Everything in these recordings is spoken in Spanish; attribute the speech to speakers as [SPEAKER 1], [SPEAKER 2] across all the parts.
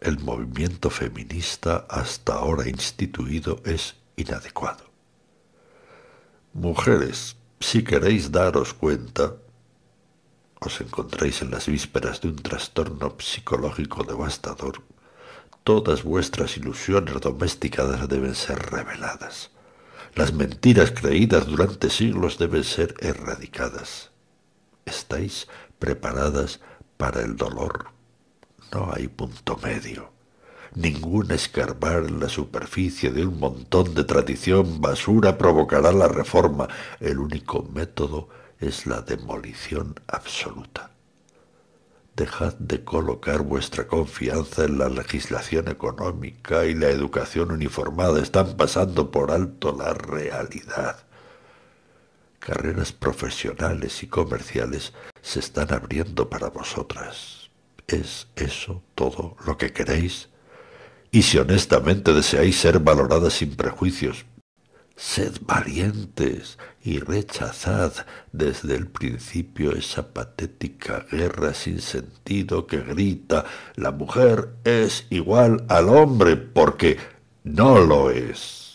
[SPEAKER 1] el movimiento feminista hasta ahora instituido es inadecuado. Mujeres, si queréis daros cuenta, os encontráis en las vísperas de un trastorno psicológico devastador, todas vuestras ilusiones domesticadas deben ser reveladas. Las mentiras creídas durante siglos deben ser erradicadas. Estáis preparadas para el dolor no hay punto medio. Ningún escarbar en la superficie de un montón de tradición basura provocará la reforma. El único método es la demolición absoluta. Dejad de colocar vuestra confianza en la legislación económica y la educación uniformada. Están pasando por alto la realidad. Carreras profesionales y comerciales se están abriendo para vosotras. ¿Es eso todo lo que queréis? Y si honestamente deseáis ser valoradas sin prejuicios, sed valientes y rechazad desde el principio esa patética guerra sin sentido que grita la mujer es igual al hombre porque no lo es.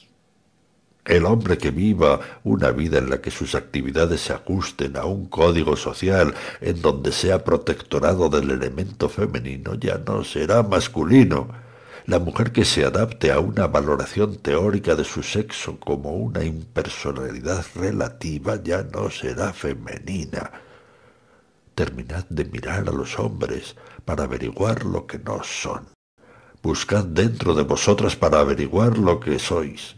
[SPEAKER 1] El hombre que viva una vida en la que sus actividades se ajusten a un código social, en donde sea protectorado del elemento femenino, ya no será masculino. La mujer que se adapte a una valoración teórica de su sexo como una impersonalidad relativa ya no será femenina. Terminad de mirar a los hombres para averiguar lo que no son. Buscad dentro de vosotras para averiguar lo que sois.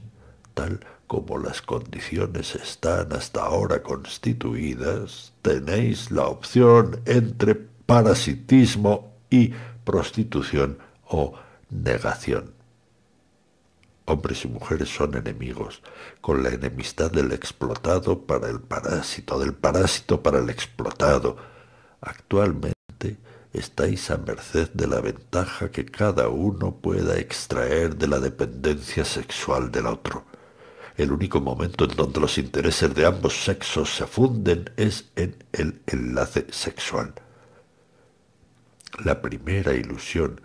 [SPEAKER 1] Tal como las condiciones están hasta ahora constituidas, tenéis la opción entre parasitismo y prostitución o negación. Hombres y mujeres son enemigos, con la enemistad del explotado para el parásito, del parásito para el explotado. Actualmente estáis a merced de la ventaja que cada uno pueda extraer de la dependencia sexual del otro. El único momento en donde los intereses de ambos sexos se funden es en el enlace sexual. La primera ilusión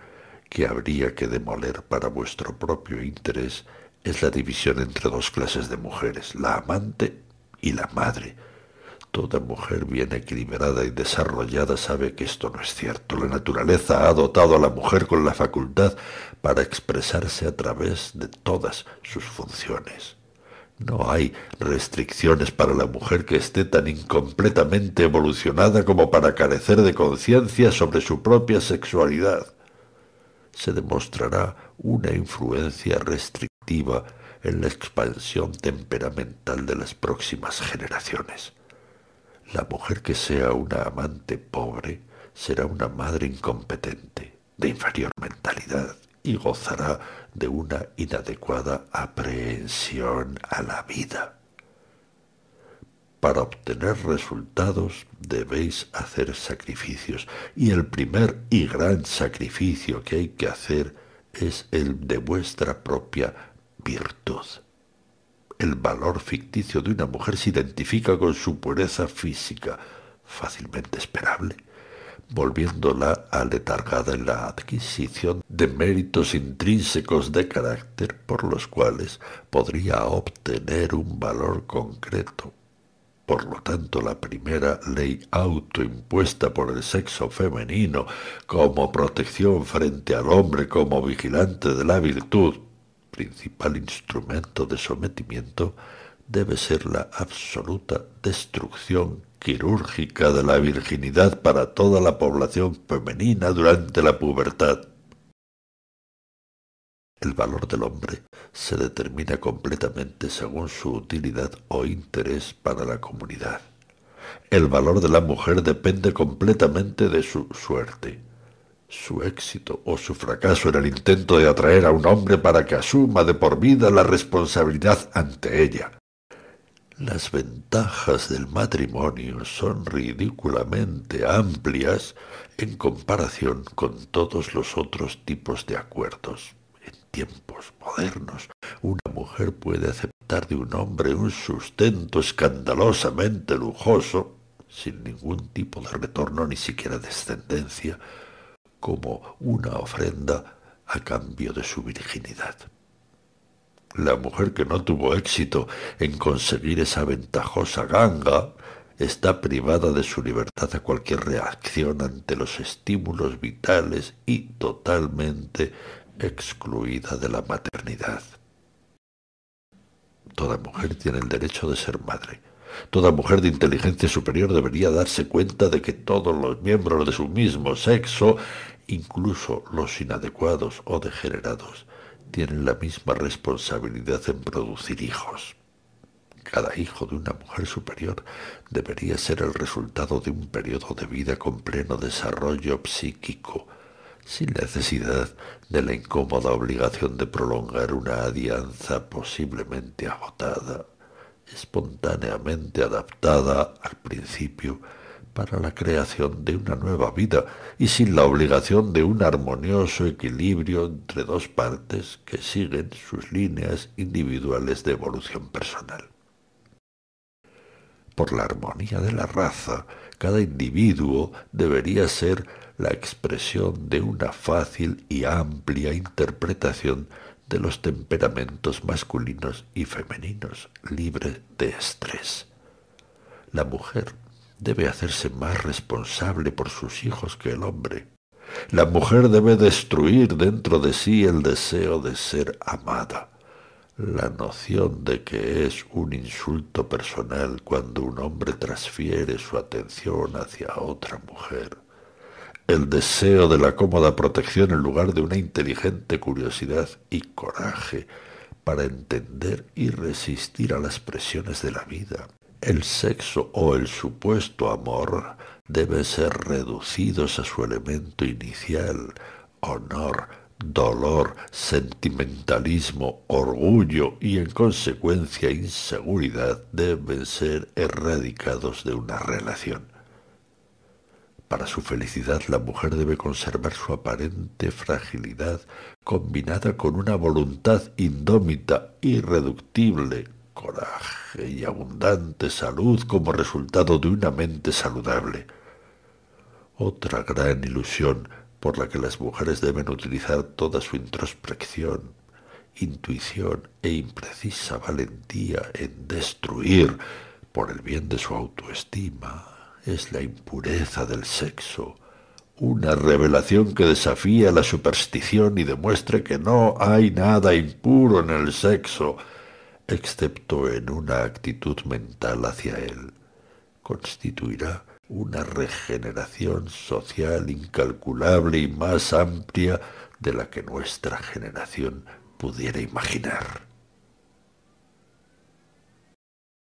[SPEAKER 1] que habría que demoler para vuestro propio interés es la división entre dos clases de mujeres, la amante y la madre. Toda mujer bien equilibrada y desarrollada sabe que esto no es cierto. La naturaleza ha dotado a la mujer con la facultad para expresarse a través de todas sus funciones. No hay restricciones para la mujer que esté tan incompletamente evolucionada como para carecer de conciencia sobre su propia sexualidad. Se demostrará una influencia restrictiva en la expansión temperamental de las próximas generaciones. La mujer que sea una amante pobre será una madre incompetente, de inferior mentalidad, y gozará de una inadecuada aprehensión a la vida. Para obtener resultados debéis hacer sacrificios y el primer y gran sacrificio que hay que hacer es el de vuestra propia virtud. El valor ficticio de una mujer se identifica con su pureza física, fácilmente esperable volviéndola aletargada en la adquisición de méritos intrínsecos de carácter por los cuales podría obtener un valor concreto. Por lo tanto, la primera ley autoimpuesta por el sexo femenino como protección frente al hombre como vigilante de la virtud, principal instrumento de sometimiento, debe ser la absoluta destrucción quirúrgica de la virginidad para toda la población femenina durante la pubertad. El valor del hombre se determina completamente según su utilidad o interés para la comunidad. El valor de la mujer depende completamente de su suerte, su éxito o su fracaso en el intento de atraer a un hombre para que asuma de por vida la responsabilidad ante ella las ventajas del matrimonio son ridículamente amplias en comparación con todos los otros tipos de acuerdos. En tiempos modernos, una mujer puede aceptar de un hombre un sustento escandalosamente lujoso, sin ningún tipo de retorno ni siquiera descendencia, como una ofrenda a cambio de su virginidad. La mujer que no tuvo éxito en conseguir esa ventajosa ganga está privada de su libertad a cualquier reacción ante los estímulos vitales y totalmente excluida de la maternidad. Toda mujer tiene el derecho de ser madre. Toda mujer de inteligencia superior debería darse cuenta de que todos los miembros de su mismo sexo, incluso los inadecuados o degenerados, tienen la misma responsabilidad en producir hijos. Cada hijo de una mujer superior debería ser el resultado de un periodo de vida con pleno desarrollo psíquico, sin necesidad de la incómoda obligación de prolongar una alianza posiblemente agotada, espontáneamente adaptada al principio para la creación de una nueva vida y sin la obligación de un armonioso equilibrio entre dos partes que siguen sus líneas individuales de evolución personal. Por la armonía de la raza, cada individuo debería ser la expresión de una fácil y amplia interpretación de los temperamentos masculinos y femeninos, libre de estrés. La mujer debe hacerse más responsable por sus hijos que el hombre. La mujer debe destruir dentro de sí el deseo de ser amada, la noción de que es un insulto personal cuando un hombre transfiere su atención hacia otra mujer, el deseo de la cómoda protección en lugar de una inteligente curiosidad y coraje para entender y resistir a las presiones de la vida, el sexo o el supuesto amor deben ser reducidos a su elemento inicial, honor, dolor, sentimentalismo, orgullo y en consecuencia inseguridad deben ser erradicados de una relación. Para su felicidad la mujer debe conservar su aparente fragilidad combinada con una voluntad indómita, irreductible, coraje y abundante salud como resultado de una mente saludable. Otra gran ilusión por la que las mujeres deben utilizar toda su introspección, intuición e imprecisa valentía en destruir, por el bien de su autoestima, es la impureza del sexo, una revelación que desafía la superstición y demuestre que no hay nada impuro en el sexo, excepto en una actitud mental hacia él, constituirá una regeneración social incalculable y más amplia de la que nuestra generación pudiera imaginar.